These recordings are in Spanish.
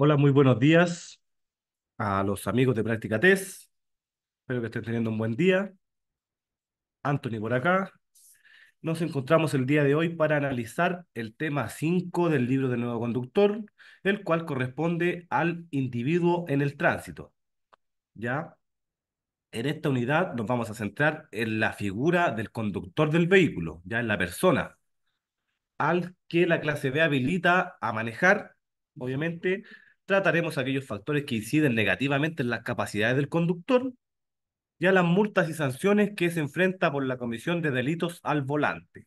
Hola, muy buenos días a los amigos de Práctica test Espero que estén teniendo un buen día. Anthony por acá. Nos encontramos el día de hoy para analizar el tema 5 del libro del nuevo conductor, el cual corresponde al individuo en el tránsito. ¿Ya? En esta unidad nos vamos a centrar en la figura del conductor del vehículo, ya en la persona, al que la clase B habilita a manejar, obviamente, trataremos aquellos factores que inciden negativamente en las capacidades del conductor y a las multas y sanciones que se enfrenta por la comisión de delitos al volante.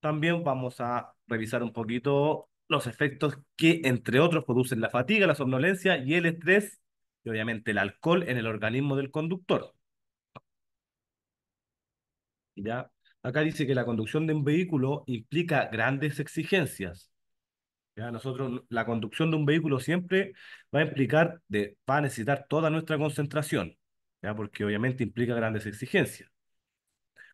También vamos a revisar un poquito los efectos que, entre otros, producen la fatiga, la somnolencia y el estrés, y obviamente el alcohol en el organismo del conductor. Ya, acá dice que la conducción de un vehículo implica grandes exigencias, nosotros, la conducción de un vehículo siempre va a implicar, de, va a necesitar toda nuestra concentración, ¿ya? Porque obviamente implica grandes exigencias.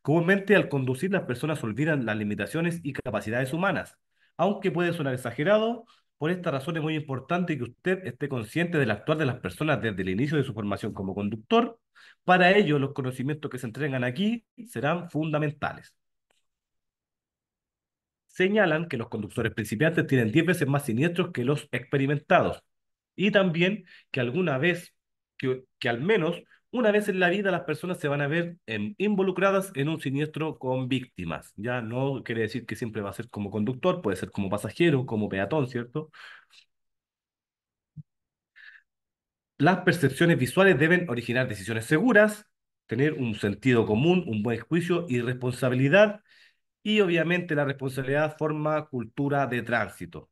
Comúnmente al conducir las personas olvidan las limitaciones y capacidades humanas, aunque puede sonar exagerado, por esta razón es muy importante que usted esté consciente del actuar de las personas desde el inicio de su formación como conductor. Para ello, los conocimientos que se entregan aquí serán fundamentales señalan que los conductores principiantes tienen 10 veces más siniestros que los experimentados y también que alguna vez, que, al menos una vez en la vida las personas se van a ver involucradas en un siniestro con víctimas. Ya no quiere decir que siempre va a ser como conductor, puede ser como pasajero, como peatón, ¿cierto? Las percepciones visuales deben originar decisiones seguras, tener un sentido común, un buen juicio y responsabilidad y obviamente la responsabilidad forma cultura de tránsito.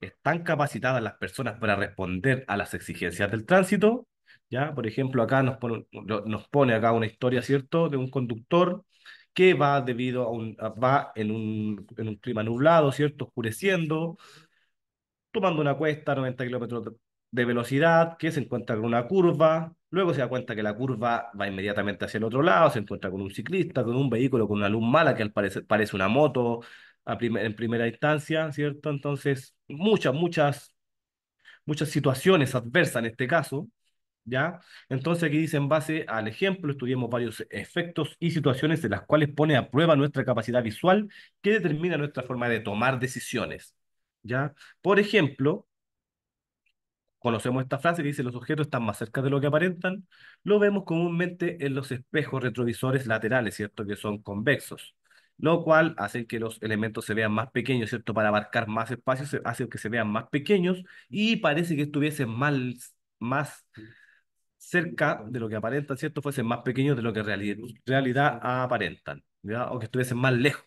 ¿Están capacitadas las personas para responder a las exigencias del tránsito? ¿Ya? Por ejemplo, acá nos pone, acá una historia, ¿cierto?, de un conductor que va debido a un, va en un, clima nublado, ¿cierto?, oscureciendo, tomando una cuesta a 90 kilómetros de velocidad que se encuentra con una curva, luego se da cuenta que la curva va inmediatamente hacia el otro lado, se encuentra con un ciclista, con un vehículo, con una luz mala que parece una moto en primera instancia, ¿cierto? Entonces, muchas, muchas, muchas situaciones adversas en este caso, ¿ya? Entonces aquí dice, en base al ejemplo, estudiemos varios efectos y situaciones de las cuales pone a prueba nuestra capacidad visual que determina nuestra forma de tomar decisiones, ¿ya? Por ejemplo, Conocemos esta frase que dice los objetos están más cerca de lo que aparentan. Lo vemos comúnmente en los espejos retrovisores laterales, ¿cierto? Que son convexos, lo cual hace que los elementos se vean más pequeños, ¿cierto? Para abarcar más espacios, eh, hace que se vean más pequeños y parece que estuviesen más, más cerca de lo que aparentan, ¿cierto? Fuesen más pequeños de lo que en realidad aparentan, O que estuviesen más lejos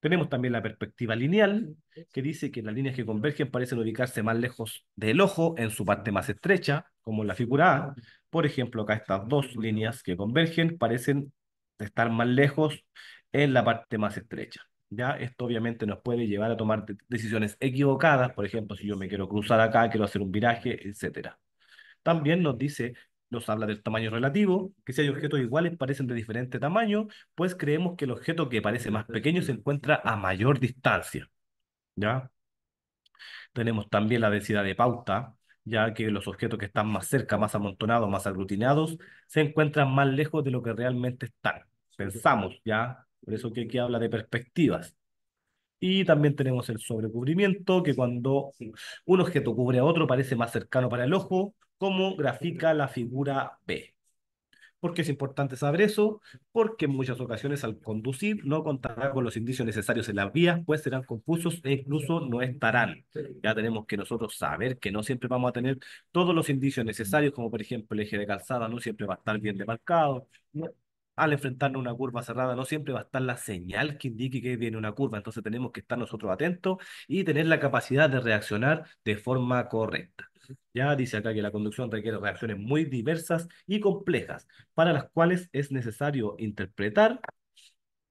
tenemos también la perspectiva lineal, que dice que las líneas que convergen parecen ubicarse más lejos del ojo en su parte más estrecha, como en la figura A. Por ejemplo, acá estas dos líneas que convergen parecen estar más lejos en la parte más estrecha. ¿ya? Esto obviamente nos puede llevar a tomar decisiones equivocadas, por ejemplo, si yo me quiero cruzar acá, quiero hacer un viraje, etc. También nos dice nos habla del tamaño relativo, que si hay objetos iguales parecen de diferente tamaño, pues creemos que el objeto que parece más pequeño se encuentra a mayor distancia. ¿Ya? Tenemos también la densidad de pauta, ya que los objetos que están más cerca, más amontonados, más aglutinados, se encuentran más lejos de lo que realmente están. Pensamos, ¿ya? Por eso que aquí habla de perspectivas. Y también tenemos el sobrecubrimiento, que cuando un objeto cubre a otro parece más cercano para el ojo, cómo grafica la figura B. ¿Por qué es importante saber eso? Porque en muchas ocasiones al conducir no contará con los indicios necesarios en las vías, pues serán confusos e incluso no estarán. Ya tenemos que nosotros saber que no siempre vamos a tener todos los indicios necesarios, como por ejemplo el eje de calzada no siempre va a estar bien demarcado. Al enfrentarnos a una curva cerrada no siempre va a estar la señal que indique que viene una curva, entonces tenemos que estar nosotros atentos y tener la capacidad de reaccionar de forma correcta. Ya dice acá que la conducción requiere reacciones muy diversas y complejas, para las cuales es necesario interpretar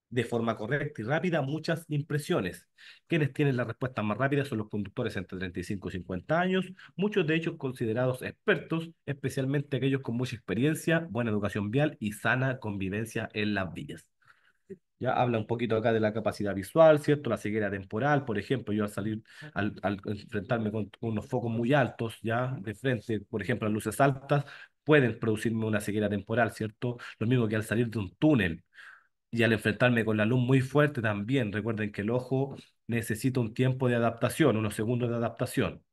de forma correcta y rápida muchas impresiones. Quienes tienen la respuesta más rápida son los conductores entre 35 y 50 años, muchos de ellos considerados expertos, especialmente aquellos con mucha experiencia, buena educación vial y sana convivencia en las vías. Ya habla un poquito acá de la capacidad visual, ¿cierto? La ceguera temporal, por ejemplo, yo al salir, al, al enfrentarme con unos focos muy altos, ya de frente, por ejemplo, las luces altas, pueden producirme una ceguera temporal, ¿cierto? Lo mismo que al salir de un túnel y al enfrentarme con la luz muy fuerte también. Recuerden que el ojo necesita un tiempo de adaptación, unos segundos de adaptación.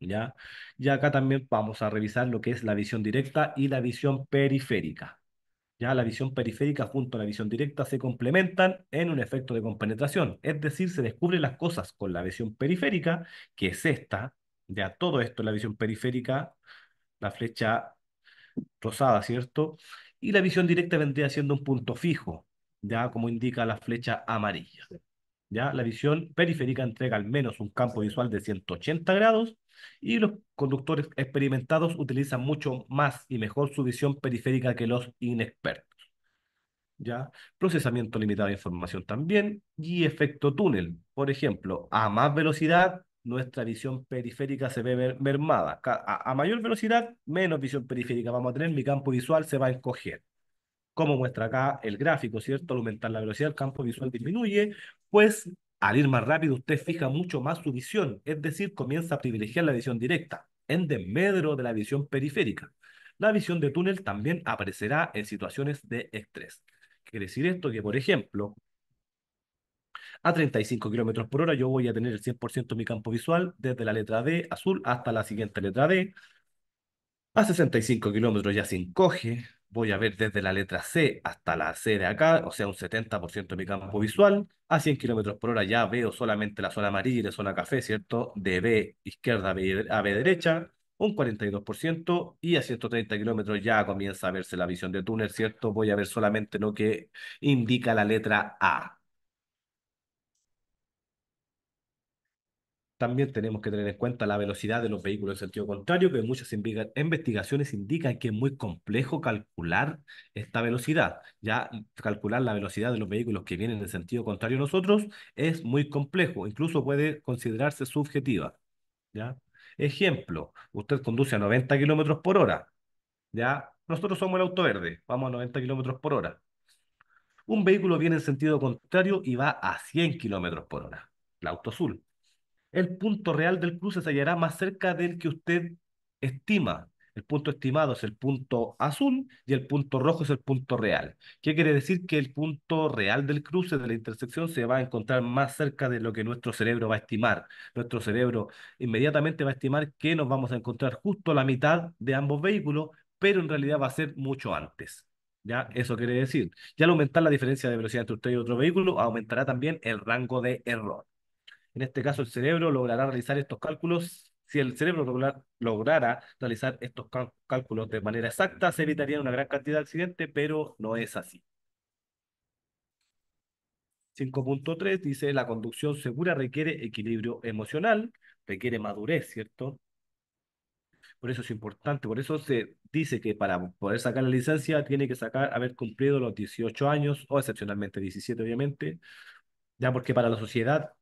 ¿Ya? Y acá también vamos a revisar lo que es la visión directa y la visión periférica. Ya la visión periférica junto a la visión directa se complementan en un efecto de compenetración, es decir, se descubren las cosas con la visión periférica, que es esta, ya todo esto es la visión periférica, la flecha rosada, ¿cierto? Y la visión directa vendría siendo un punto fijo, ya como indica la flecha amarilla. Ya la visión periférica entrega al menos un campo visual de 180 grados y los conductores experimentados utilizan mucho más y mejor su visión periférica que los inexpertos. ¿Ya? Procesamiento limitado de información también y efecto túnel. Por ejemplo, a más velocidad, nuestra visión periférica se ve mermada. A, mayor velocidad, menos visión periférica vamos a tener, mi campo visual se va a encoger como muestra acá el gráfico, ¿cierto? Al aumentar la velocidad, el campo visual disminuye, pues al ir más rápido, usted fija mucho más su visión, es decir, comienza a privilegiar la visión directa, en desmedro de la visión periférica. La visión de túnel también aparecerá en situaciones de estrés. Quiere decir esto que, por ejemplo, a 35 kilómetros por hora yo voy a tener el 100% de mi campo visual desde la letra D azul hasta la siguiente letra D. A 65 kilómetros ya se encoge, voy a ver desde la letra C hasta la C de acá, o sea, un 70% de mi campo visual. A 100 kilómetros por hora ya veo solamente la zona amarilla y la zona café, ¿cierto? De B izquierda a B, derecha, un 42%, y a 130 kilómetros ya comienza a verse la visión de túnel, ¿cierto? Voy a ver solamente lo que indica la letra A. También tenemos que tener en cuenta la velocidad de los vehículos en sentido contrario, que muchas investigaciones indican que es muy complejo calcular esta velocidad. Ya calcular la velocidad de los vehículos que vienen en sentido contrario a nosotros es muy complejo, incluso puede considerarse subjetiva. ¿ya? Ejemplo, usted conduce a 90 kilómetros por hora. ¿ya? Nosotros somos el auto verde, vamos a 90 kilómetros por hora. Un vehículo viene en sentido contrario y va a 100 kilómetros por hora, el auto azul el punto real del cruce se hallará más cerca del que usted estima. El punto estimado es el punto azul y el punto rojo es el punto real. ¿Qué quiere decir? Que el punto real del cruce de la intersección se va a encontrar más cerca de lo que nuestro cerebro va a estimar. Nuestro cerebro inmediatamente va a estimar que nos vamos a encontrar justo la mitad de ambos vehículos, pero en realidad va a ser mucho antes. ¿Ya? Eso quiere decir, ya al aumentar la diferencia de velocidad entre usted y otro vehículo, aumentará también el rango de error. En este caso, el cerebro logrará realizar estos cálculos. Si el cerebro lograr, lograra realizar estos cálculos de manera exacta, se evitaría una gran cantidad de accidentes, pero no es así. 5.3 dice, la conducción segura requiere equilibrio emocional, requiere madurez, ¿cierto? Por eso es importante, por eso se dice que para poder sacar la licencia tiene que sacar, haber cumplido los 18 años, o excepcionalmente 17, obviamente, ya porque para la sociedad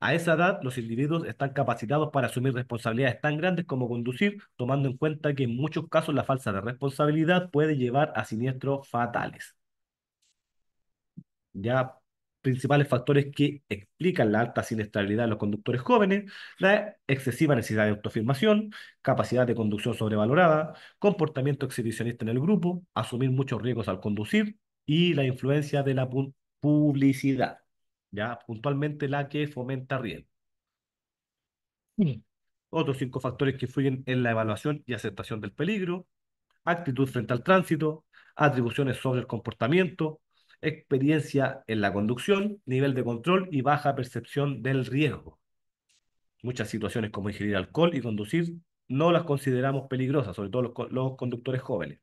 a esa edad, los individuos están capacitados para asumir responsabilidades tan grandes como conducir, tomando en cuenta que en muchos casos la falsa de responsabilidad puede llevar a siniestros fatales. Ya principales factores que explican la alta siniestralidad de los conductores jóvenes, la excesiva necesidad de autoafirmación, capacidad de conducción sobrevalorada, comportamiento exhibicionista en el grupo, asumir muchos riesgos al conducir y la influencia de la publicidad ya puntualmente la que fomenta riesgo. Mm. Otros cinco factores que influyen en la evaluación y aceptación del peligro, actitud frente al tránsito, atribuciones sobre el comportamiento, experiencia en la conducción, nivel de control y baja percepción del riesgo. Muchas situaciones como ingerir alcohol y conducir no las consideramos peligrosas, sobre todo los, los conductores jóvenes.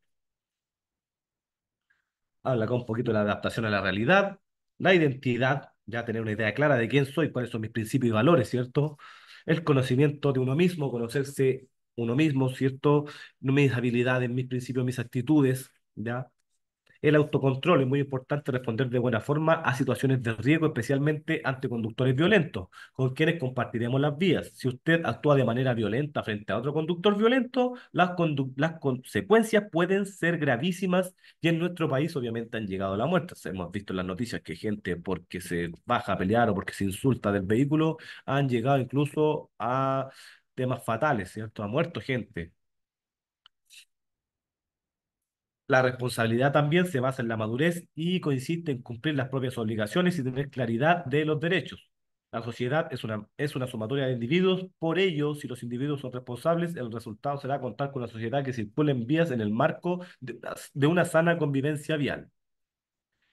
Habla con un poquito de la adaptación a la realidad, la identidad, ya tener una idea clara de quién soy, cuáles son mis principios y valores, ¿cierto? El conocimiento de uno mismo, conocerse uno mismo, ¿cierto? Mis habilidades, mis principios, mis actitudes, ¿ya? El autocontrol es muy importante responder de buena forma a situaciones de riesgo, especialmente ante conductores violentos, con quienes compartiremos las vías. Si usted actúa de manera violenta frente a otro conductor violento, las, las consecuencias pueden ser gravísimas y en nuestro país obviamente han llegado a la muerte. Hemos visto en las noticias que gente porque se baja a pelear o porque se insulta del vehículo han llegado incluso a temas fatales, ¿cierto? Ha muerto gente la responsabilidad también se basa en la madurez y consiste en cumplir las propias obligaciones y tener claridad de los derechos. La sociedad es una, es una sumatoria de individuos, por ello, si los individuos son responsables, el resultado será contar con una sociedad que circule en vías en el marco de, de una sana convivencia vial.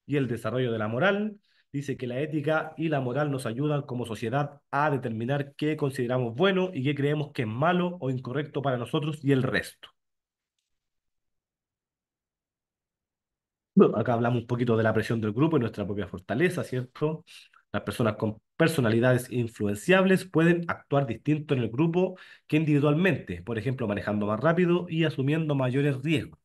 Y el desarrollo de la moral dice que la ética y la moral nos ayudan como sociedad a determinar qué consideramos bueno y qué creemos que es malo o incorrecto para nosotros y el resto. acá hablamos un poquito de la presión del grupo y nuestra propia fortaleza, ¿cierto? Las personas con personalidades influenciables pueden actuar distinto en el grupo que individualmente, por ejemplo, manejando más rápido y asumiendo mayores riesgos.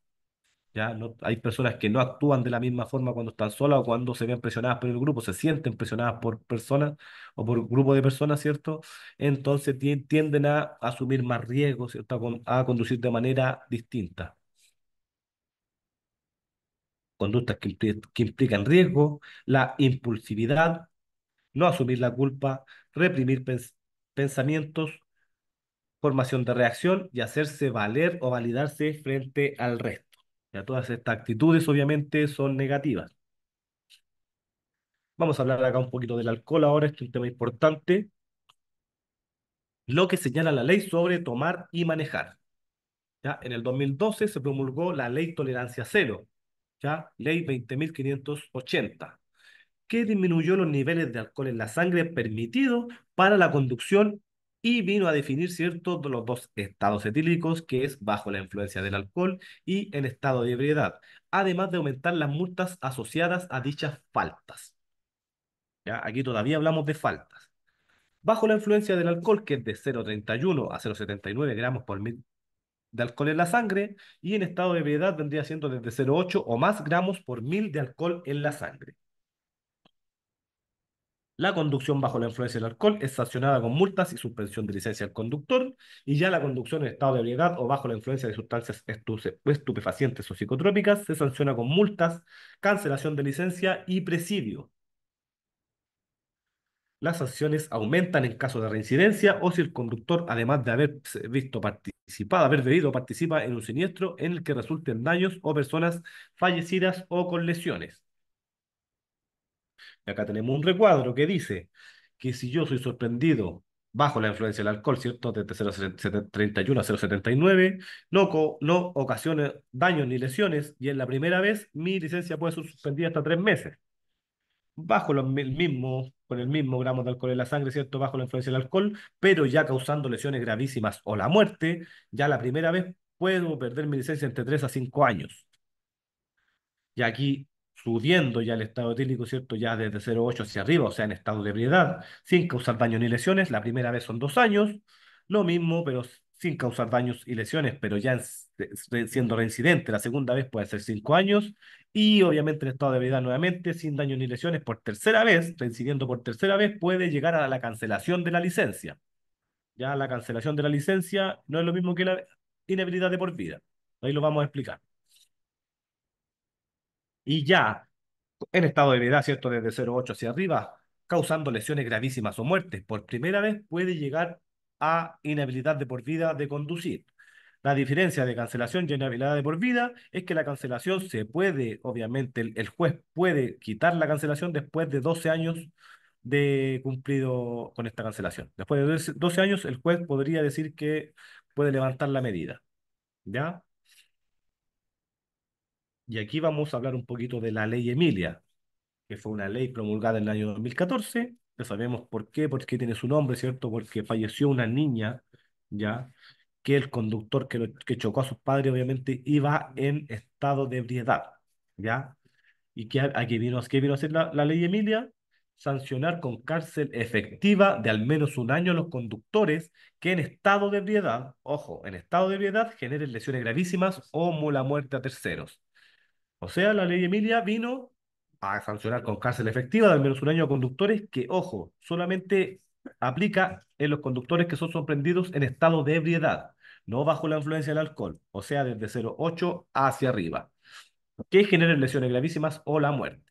¿Ya? No, hay personas que no actúan de la misma forma cuando están solas o cuando se ven presionadas por el grupo, se sienten presionadas por personas o por grupo de personas, ¿cierto? Entonces tienden a asumir más riesgos, ¿cierto? a conducir de manera distinta conductas que, que implican riesgo, la impulsividad, no asumir la culpa, reprimir pensamientos, formación de reacción y hacerse valer o validarse frente al resto. Ya todas estas actitudes obviamente son negativas. Vamos a hablar acá un poquito del alcohol ahora, este es un tema importante. Lo que señala la ley sobre tomar y manejar. ¿Ya? En el 2012 se promulgó la ley tolerancia cero, Ley 20.580, que disminuyó los niveles de alcohol en la sangre permitidos para la conducción y vino a definir ciertos los dos estados etílicos, que es bajo la influencia del alcohol y en estado de ebriedad, además de aumentar las multas asociadas a dichas faltas. Aquí todavía hablamos de faltas. Bajo la influencia del alcohol, que es de 0,31 a 0,79 gramos por mil de alcohol en la sangre y en estado de ebriedad vendría siendo desde 0,8 o más gramos por mil de alcohol en la sangre. La conducción bajo la influencia del alcohol es sancionada con multas y suspensión de licencia al conductor, y ya la conducción en estado de ebriedad o bajo la influencia de sustancias estupefacientes o psicotrópicas se sanciona con multas, cancelación de licencia y presidio las sanciones aumentan en caso de reincidencia o si el conductor, además de haber visto participado, haber bebido, participa en un siniestro en el que resulten daños o personas fallecidas o con lesiones. acá tenemos un recuadro que dice que si yo soy sorprendido bajo la influencia del alcohol, ¿cierto? De 031 a 079, no, no ocasiona daños ni lesiones y en la primera vez mi licencia puede ser suspendida hasta tres meses. Bajo los mismos con el mismo gramo de alcohol en la sangre, ¿cierto? Bajo la influencia del alcohol, pero ya causando lesiones gravísimas o la muerte, ya la primera vez puedo perder mi licencia entre 3 a 5 años. Y aquí subiendo ya el estado etílico, ¿cierto? Ya desde 0,8 hacia arriba, o sea, en estado de ebriedad, sin causar daño ni lesiones, la primera vez son 2 años, lo mismo, pero sin causar daños y lesiones, pero ya siendo reincidente la segunda vez puede ser cinco años y obviamente en estado de habilidad nuevamente sin daños ni lesiones por tercera vez, reincidiendo por tercera vez puede llegar a la cancelación de la licencia. Ya la cancelación de la licencia no es lo mismo que la inhabilidad de por vida. Ahí lo vamos a explicar. Y ya en estado de habilidad, ¿cierto? Desde 0,8 hacia arriba, causando lesiones gravísimas o muertes. Por primera vez puede llegar a inhabilidad de por vida de conducir. La diferencia de cancelación y inhabilidad de por vida es que la cancelación se puede, obviamente, el, juez puede quitar la cancelación después de 12 años de cumplido con esta cancelación. Después de 12 años, el juez podría decir que puede levantar la medida. ¿Ya? Y aquí vamos a hablar un poquito de la ley Emilia, que fue una ley promulgada en el año 2014 no sabemos por qué, porque tiene su nombre, ¿cierto? Porque falleció una niña, ¿ya? Que el conductor que, que chocó a sus padres, obviamente, iba en estado de ebriedad, ¿ya? ¿Y qué, a vino, vino a hacer la, ley Emilia? Sancionar con cárcel efectiva de al menos un año a los conductores que en estado de ebriedad, ojo, en estado de ebriedad generen lesiones gravísimas o la muerte a terceros. O sea, la ley Emilia vino a sancionar con cárcel efectiva de al menos un año a conductores que, ojo, solamente aplica en los conductores que son sorprendidos en estado de ebriedad, no bajo la influencia del alcohol, o sea, desde 0,8 hacia arriba, que generen lesiones gravísimas o la muerte.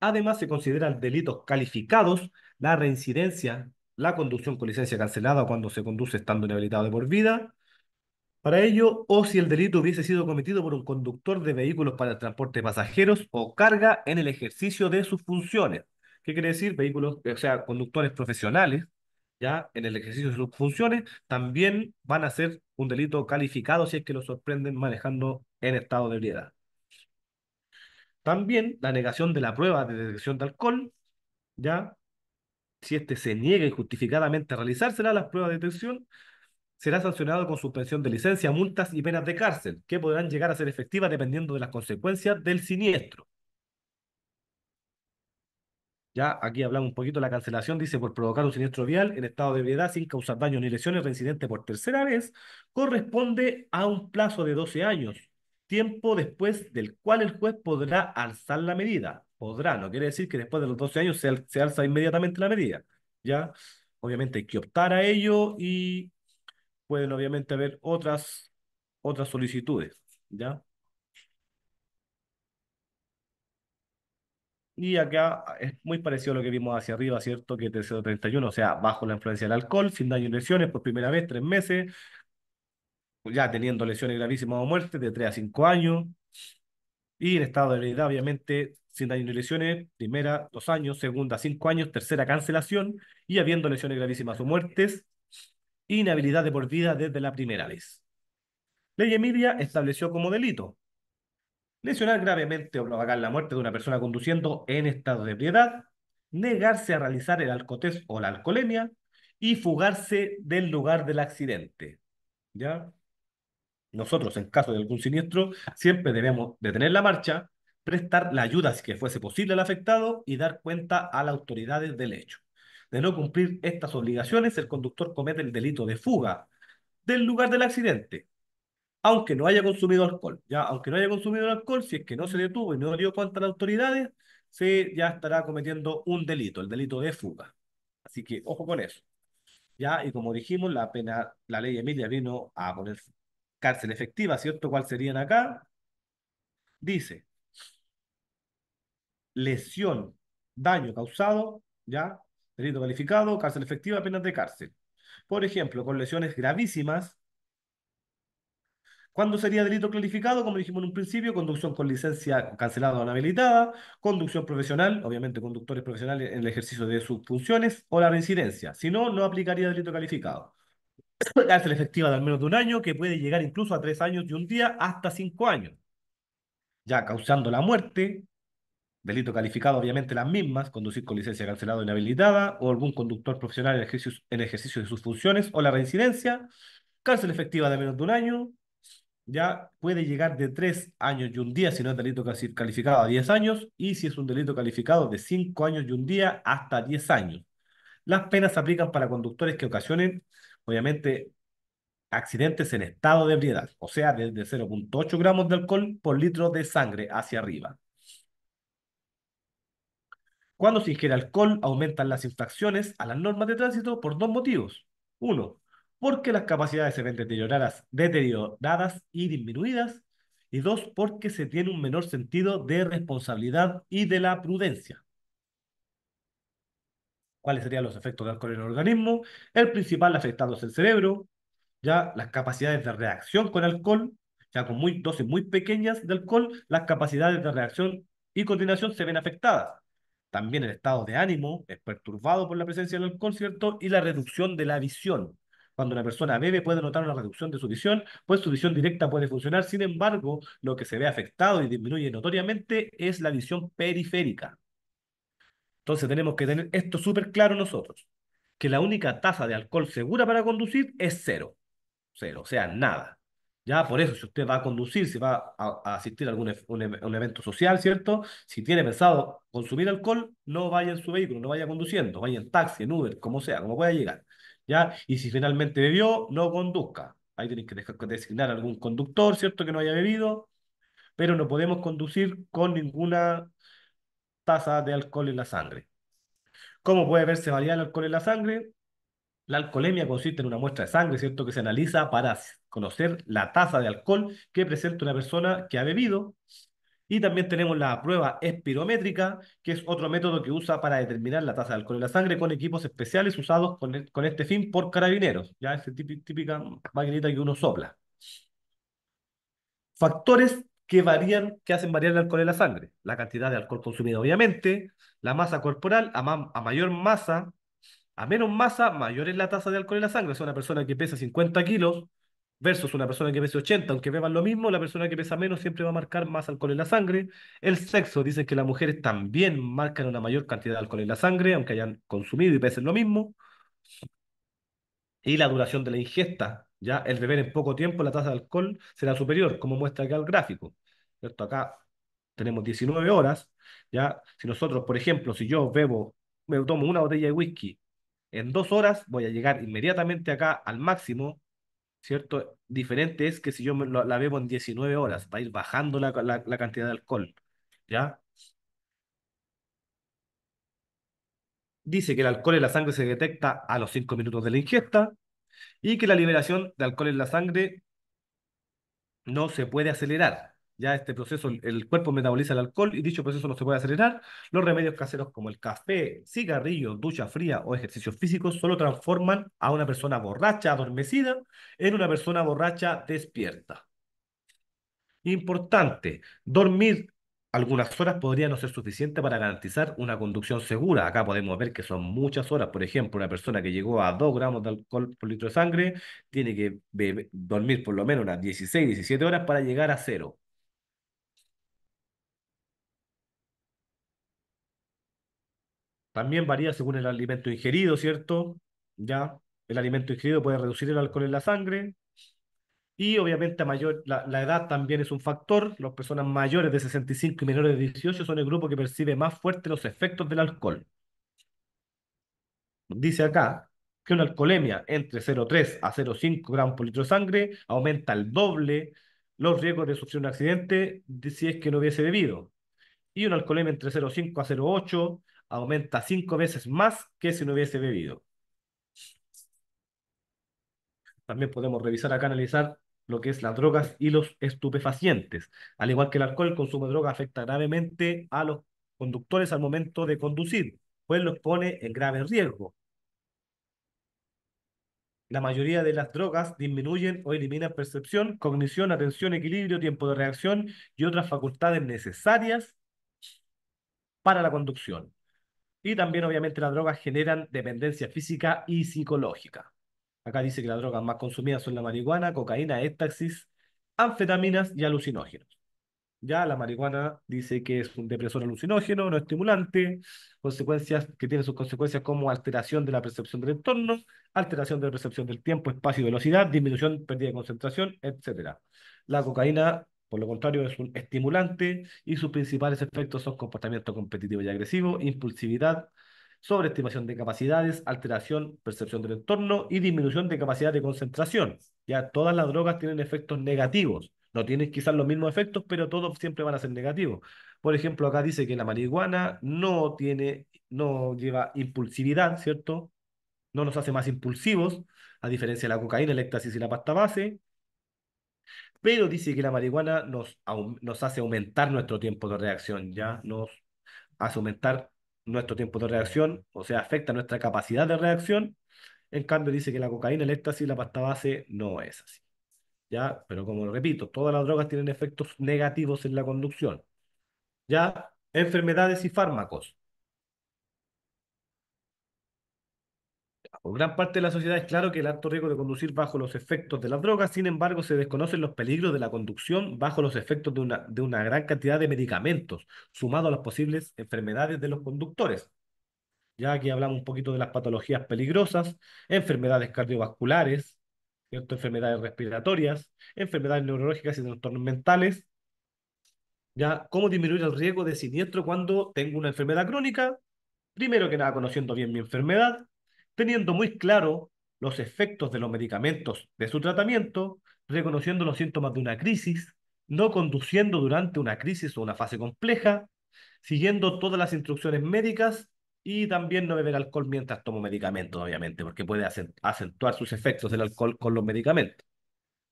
Además, se consideran delitos calificados la reincidencia, la conducción con licencia cancelada cuando se conduce estando inhabilitado de por vida, para ello, o si el delito hubiese sido cometido por un conductor de vehículos para el transporte de pasajeros o carga en el ejercicio de sus funciones. ¿Qué quiere decir? Vehículos, o sea, conductores profesionales, ya en el ejercicio de sus funciones, también van a ser un delito calificado si es que lo sorprenden manejando en estado de ebriedad. También la negación de la prueba de detección de alcohol, ya si este se niega injustificadamente a realizársela, las pruebas de detección será sancionado con suspensión de licencia, multas y penas de cárcel, que podrán llegar a ser efectivas dependiendo de las consecuencias del siniestro. Ya aquí hablamos un poquito de la cancelación, dice por provocar un siniestro vial en estado de ebriedad sin causar daño ni lesiones reincidente por tercera vez, corresponde a un plazo de 12 años, tiempo después del cual el juez podrá alzar la medida. Podrá, no quiere decir que después de los 12 años se, se alza inmediatamente la medida. Ya, obviamente hay que optar a ello y pueden obviamente haber otras, otras solicitudes, ¿ya? Y acá es muy parecido a lo que vimos hacia arriba, ¿cierto? Que TCO31, o sea, bajo la influencia del alcohol, sin daño y lesiones, por primera vez, tres meses, ya teniendo lesiones gravísimas o muertes de tres a cinco años, y en estado de habilidad, obviamente, sin daño y lesiones, primera, dos años, segunda, cinco años, tercera, cancelación, y habiendo lesiones gravísimas o muertes, inhabilidad de por vida desde la primera vez. Ley Emilia estableció como delito lesionar gravemente o provocar la muerte de una persona conduciendo en estado de ebriedad, negarse a realizar el alcotés o la alcoholemia y fugarse del lugar del accidente. ¿Ya? Nosotros, en caso de algún siniestro, siempre debemos detener la marcha, prestar la ayuda si que fuese posible al afectado y dar cuenta a las autoridades del hecho. De no cumplir estas obligaciones, el conductor comete el delito de fuga del lugar del accidente, aunque no haya consumido alcohol. Ya, aunque no haya consumido alcohol, si es que no se detuvo y no dio cuenta a las autoridades, se ya estará cometiendo un delito, el delito de fuga. Así que ojo con eso. Ya, y como dijimos, la pena, la ley Emilia vino a poner cárcel efectiva, ¿cierto? ¿Cuál serían acá? Dice, lesión, daño causado, ya, delito calificado, cárcel efectiva, penas de cárcel. Por ejemplo, con lesiones gravísimas. ¿Cuándo sería delito calificado? Como dijimos en un principio, conducción con licencia cancelada o inhabilitada, conducción profesional, obviamente conductores profesionales en el ejercicio de sus funciones, o la reincidencia. Si no, no aplicaría delito calificado. Cárcel efectiva de al menos de un año, que puede llegar incluso a tres años y un día hasta cinco años, ya causando la muerte Delito calificado, obviamente, las mismas, conducir con licencia cancelada o inhabilitada, o algún conductor profesional en ejercicio, de sus funciones, o la reincidencia, cárcel efectiva de menos de un año, ya puede llegar de tres años y un día si no es delito calificado a diez años y si es un delito calificado de cinco años y un día hasta diez años. Las penas se aplican para conductores que ocasionen, obviamente, accidentes en estado de ebriedad, o sea, desde 0.8 gramos de alcohol por litro de sangre hacia arriba. Cuando se ingiere alcohol, aumentan las infracciones a las normas de tránsito por dos motivos. Uno, porque las capacidades se ven deterioradas, y disminuidas. Y dos, porque se tiene un menor sentido de responsabilidad y de la prudencia. ¿Cuáles serían los efectos del alcohol en el organismo? El principal afectado es el cerebro, ya las capacidades de reacción con alcohol, ya con dosis muy pequeñas de alcohol, las capacidades de reacción y coordinación se ven afectadas. También el estado de ánimo es perturbado por la presencia del alcohol, ¿cierto? Y la reducción de la visión. Cuando una persona bebe puede notar una reducción de su visión, pues su visión directa puede funcionar. Sin embargo, lo que se ve afectado y disminuye notoriamente es la visión periférica. Entonces tenemos que tener esto súper claro nosotros, que la única tasa de alcohol segura para conducir es cero. Cero, o sea, nada. Ya, por eso, si usted va a conducir, si va a, asistir a algún un, evento social, ¿cierto? Si tiene pensado consumir alcohol, no vaya en su vehículo, no vaya conduciendo, vaya en taxi, en Uber, como sea, como pueda llegar. ¿Ya? Y si finalmente bebió, no conduzca. Ahí tienen que designar algún conductor, ¿cierto? Que no haya bebido, pero no podemos conducir con ninguna tasa de alcohol en la sangre. ¿Cómo puede verse variar el alcohol en la sangre? La alcoholemia consiste en una muestra de sangre, ¿cierto?, que se analiza para conocer la tasa de alcohol que presenta una persona que ha bebido. Y también tenemos la prueba espirométrica, que es otro método que usa para determinar la tasa de alcohol en la sangre con equipos especiales usados con, este fin por carabineros. Ya es típica maquinita que uno sopla. Factores que varían, que hacen variar el alcohol en la sangre. La cantidad de alcohol consumido, obviamente, la masa corporal, a mayor masa a menos masa, mayor es la tasa de alcohol en la sangre. O una persona que pesa 50 kilos versus una persona que pesa 80, aunque beban lo mismo, la persona que pesa menos siempre va a marcar más alcohol en la sangre. El sexo, dice que las mujeres también marcan una mayor cantidad de alcohol en la sangre, aunque hayan consumido y pesen lo mismo. Y la duración de la ingesta, ya el beber en poco tiempo, la tasa de alcohol será superior, como muestra acá el gráfico. Esto Acá tenemos 19 horas, ya si nosotros, por ejemplo, si yo bebo, me tomo una botella de whisky en dos horas voy a llegar inmediatamente acá al máximo, ¿cierto? Diferente es que si yo la bebo en 19 horas, va a ir bajando la, cantidad de alcohol, ¿ya? Dice que el alcohol en la sangre se detecta a los cinco minutos de la ingesta y que la liberación de alcohol en la sangre no se puede acelerar. Ya este proceso, el cuerpo metaboliza el alcohol y dicho proceso no se puede acelerar. Los remedios caseros como el café, cigarrillo ducha fría o ejercicios físicos solo transforman a una persona borracha, adormecida, en una persona borracha despierta. Importante, dormir algunas horas podría no ser suficiente para garantizar una conducción segura. Acá podemos ver que son muchas horas. Por ejemplo, una persona que llegó a 2 gramos de alcohol por litro de sangre tiene que dormir por lo menos unas 16, 17 horas para llegar a cero. También varía según el alimento ingerido, ¿cierto? Ya, el alimento ingerido puede reducir el alcohol en la sangre. Y obviamente mayor, la, edad también es un factor. Las personas mayores de 65 y menores de 18 son el grupo que percibe más fuerte los efectos del alcohol. Dice acá que una alcoholemia entre 0,3 a 0,5 gramos por litro de sangre aumenta el doble los riesgos de sufrir un accidente si es que no hubiese bebido. Y una alcoholemia entre 0,5 a 0,8 aumenta cinco veces más que si no hubiese bebido. También podemos revisar acá, analizar lo que es las drogas y los estupefacientes. Al igual que el alcohol, el consumo de drogas afecta gravemente a los conductores al momento de conducir, pues los pone en grave riesgo. La mayoría de las drogas disminuyen o eliminan percepción, cognición, atención, equilibrio, tiempo de reacción y otras facultades necesarias para la conducción. Y también, obviamente, las drogas generan dependencia física y psicológica. Acá dice que las drogas más consumidas son la marihuana, cocaína, éxtasis, anfetaminas y alucinógenos. Ya la marihuana dice que es un depresor alucinógeno, no estimulante, consecuencias que tiene sus consecuencias como alteración de la percepción del entorno, alteración de la percepción del tiempo, espacio y velocidad, disminución, pérdida de concentración, etc. La cocaína por lo contrario, es un estimulante y sus principales efectos son comportamiento competitivo y agresivo, impulsividad, sobreestimación de capacidades, alteración, percepción del entorno y disminución de capacidad de concentración. Ya todas las drogas tienen efectos negativos. No tienen quizás los mismos efectos, pero todos siempre van a ser negativos. Por ejemplo, acá dice que la marihuana no tiene, no lleva impulsividad, ¿cierto? No nos hace más impulsivos, a diferencia de la cocaína, el éxtasis y la pasta base pero dice que la marihuana nos, hace aumentar nuestro tiempo de reacción, ¿ya? Nos hace aumentar nuestro tiempo de reacción, o sea, afecta nuestra capacidad de reacción. En cambio, dice que la cocaína, el éxtasis, la pasta base no es así. ¿Ya? Pero como lo repito, todas las drogas tienen efectos negativos en la conducción. ¿Ya? Enfermedades y fármacos. Por gran parte de la sociedad es claro que el alto riesgo de conducir bajo los efectos de las drogas, sin embargo, se desconocen los peligros de la conducción bajo los efectos de una, gran cantidad de medicamentos, sumado a las posibles enfermedades de los conductores. Ya aquí hablamos un poquito de las patologías peligrosas, enfermedades cardiovasculares, enfermedades respiratorias, enfermedades neurológicas y trastornos mentales. Ya, ¿cómo disminuir el riesgo de siniestro cuando tengo una enfermedad crónica? Primero que nada, conociendo bien mi enfermedad, teniendo muy claro los efectos de los medicamentos de su tratamiento, reconociendo los síntomas de una crisis, no conduciendo durante una crisis o una fase compleja, siguiendo todas las instrucciones médicas y también no beber alcohol mientras tomo medicamentos, obviamente, porque puede acentuar sus efectos del alcohol con los medicamentos.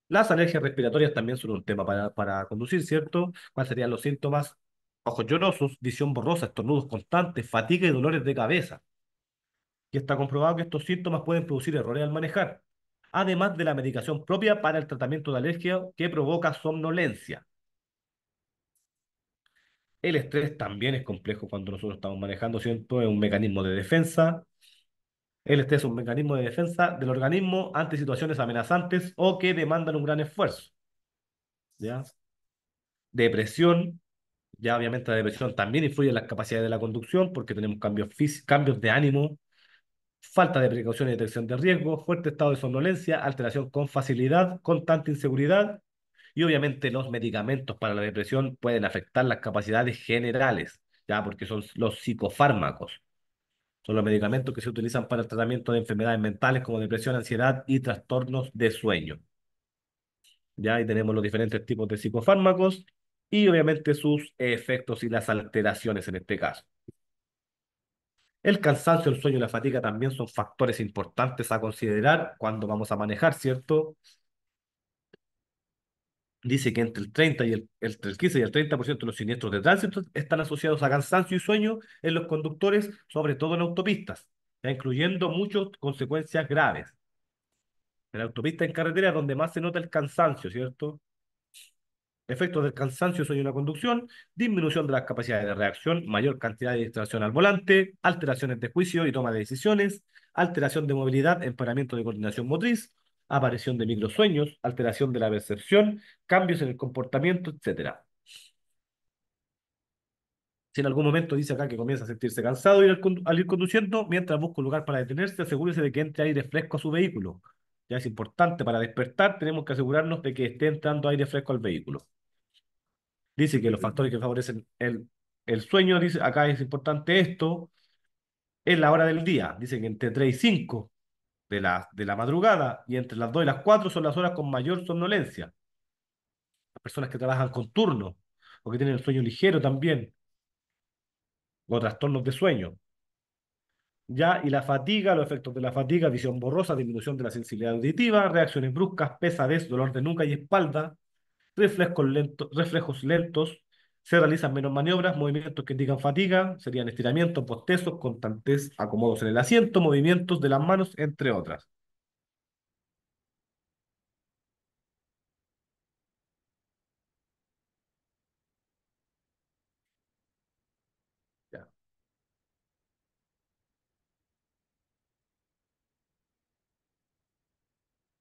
Las alergias respiratorias también son un tema para, para conducir, ¿cierto? ¿Cuáles serían los síntomas? Ojos llorosos, visión borrosa, estornudos constantes, fatiga y dolores de cabeza que está comprobado que estos síntomas pueden producir errores al manejar, además de la medicación propia para el tratamiento de alergia que provoca somnolencia. El estrés también es complejo cuando nosotros estamos manejando, ¿cierto? Es un mecanismo de defensa. El estrés es un mecanismo de defensa del organismo ante situaciones amenazantes o que demandan un gran esfuerzo. Depresión. Ya obviamente la depresión también influye en las capacidades de la conducción porque tenemos cambios, cambios de ánimo, falta de precaución y detección de riesgo, fuerte estado de somnolencia, alteración con facilidad, constante inseguridad y obviamente los medicamentos para la depresión pueden afectar las capacidades generales, ya porque son los psicofármacos. Son los medicamentos que se utilizan para el tratamiento de enfermedades mentales como depresión, ansiedad y trastornos de sueño. Ya ahí tenemos los diferentes tipos de psicofármacos y obviamente sus efectos y las alteraciones en este caso. El cansancio, el sueño y la fatiga también son factores importantes a considerar cuando vamos a manejar, ¿cierto? Dice que entre el treinta y el, el 15 y el 30% de los siniestros de tránsito están asociados a cansancio y sueño en los conductores, sobre todo en autopistas, incluyendo muchas consecuencias graves. En la autopista en carretera donde más se nota el cansancio, ¿cierto? efectos del cansancio sueño en la conducción, disminución de las capacidades de reacción, mayor cantidad de distracción al volante, alteraciones de juicio y toma de decisiones, alteración de movilidad, emparamiento de coordinación motriz, aparición de microsueños, alteración de la percepción, cambios en el comportamiento, etc. Si en algún momento dice acá que comienza a sentirse cansado al ir conduciendo, mientras busca un lugar para detenerse, asegúrese de que entre aire fresco a su vehículo. Ya es importante, para despertar tenemos que asegurarnos de que esté entrando aire fresco al vehículo dice que los factores que favorecen el, el sueño, dice, acá es importante esto, es la hora del día, dicen que entre 3 y 5 de la, de la madrugada y entre las 2 y las 4 son las horas con mayor somnolencia. Las personas que trabajan con turno o que tienen el sueño ligero también, o trastornos de sueño. Ya, y la fatiga, los efectos de la fatiga, visión borrosa, disminución de la sensibilidad auditiva, reacciones bruscas, pesadez, dolor de nuca y espalda, reflejos lentos, reflejos lentos se realizan menos maniobras, movimientos que indican fatiga, serían estiramientos, postezos, constantes acomodos en el asiento, movimientos de las manos, entre otras.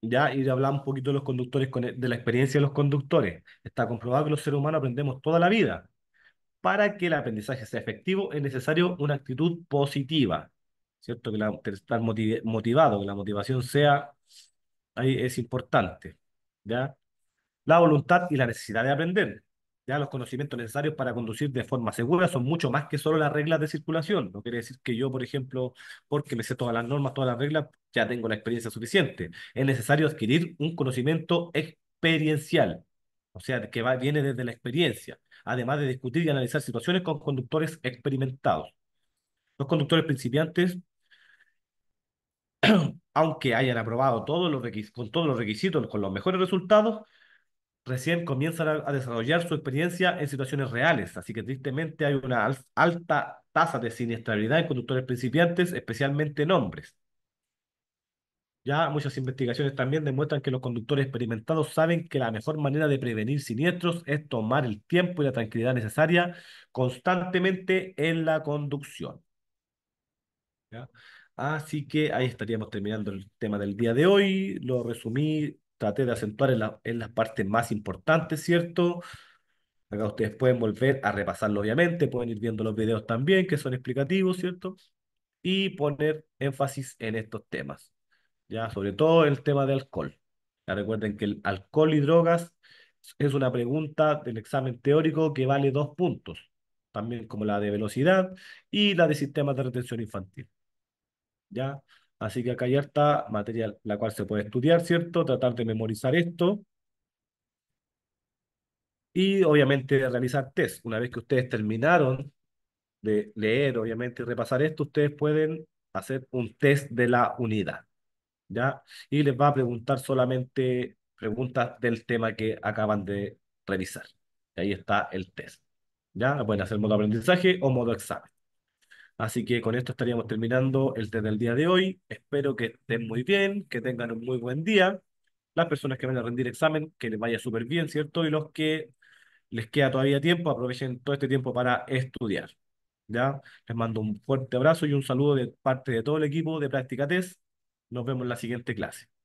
¿ya? Y hablaba un poquito de los conductores, e, de la experiencia de los conductores. Está comprobado que los seres humanos aprendemos toda la vida. Para que el aprendizaje sea efectivo es necesario una actitud positiva, ¿cierto? Que estar motivado, que la motivación sea, ahí es importante, ¿ya? La voluntad y la necesidad de aprender ya los conocimientos necesarios para conducir de forma segura son mucho más que solo las reglas de circulación. No quiere decir que yo, por ejemplo, porque me sé todas las normas, todas las reglas, ya tengo la experiencia suficiente. Es necesario adquirir un conocimiento experiencial, o sea, que viene desde la experiencia, además de discutir y analizar situaciones con conductores experimentados. Los conductores principiantes, aunque hayan aprobado todos los con todos los requisitos, con los mejores resultados, recién comienzan a, desarrollar su experiencia en situaciones reales, así que tristemente hay una alta tasa de siniestralidad en conductores principiantes, especialmente en hombres. Ya muchas investigaciones también demuestran que los conductores experimentados saben que la mejor manera de prevenir siniestros es tomar el tiempo y la tranquilidad necesaria constantemente en la conducción. ¿Ya? Así que ahí estaríamos terminando el tema del día de hoy. Lo resumí traté de acentuar en, la, en las partes más importantes, ¿cierto? Acá ustedes pueden volver a repasarlo, obviamente, pueden ir viendo los videos también, que son explicativos, ¿cierto? Y poner énfasis en estos temas, ¿ya? Sobre todo el tema de alcohol. Ya recuerden que el alcohol y drogas es una pregunta del examen teórico que vale dos puntos, también como la de velocidad y la de sistemas de retención infantil, ¿ya? Así que acá ya está material la cual se puede estudiar, ¿cierto? Tratar de memorizar esto. Y obviamente realizar test. Una vez que ustedes terminaron de leer, obviamente, y repasar esto, ustedes pueden hacer un test de la unidad. ¿Ya? Y les va a preguntar solamente preguntas del tema que acaban de revisar. Y ahí está el test. ¿Ya? pueden hacer modo aprendizaje o modo examen. Así que con esto estaríamos terminando el test del día de hoy. Espero que estén muy bien, que tengan un muy buen día. Las personas que van a rendir examen, que les vaya súper bien, ¿cierto? Y los que les queda todavía tiempo, aprovechen todo este tiempo para estudiar. ¿ya? Les mando un fuerte abrazo y un saludo de parte de todo el equipo de Práctica Test. Nos vemos en la siguiente clase.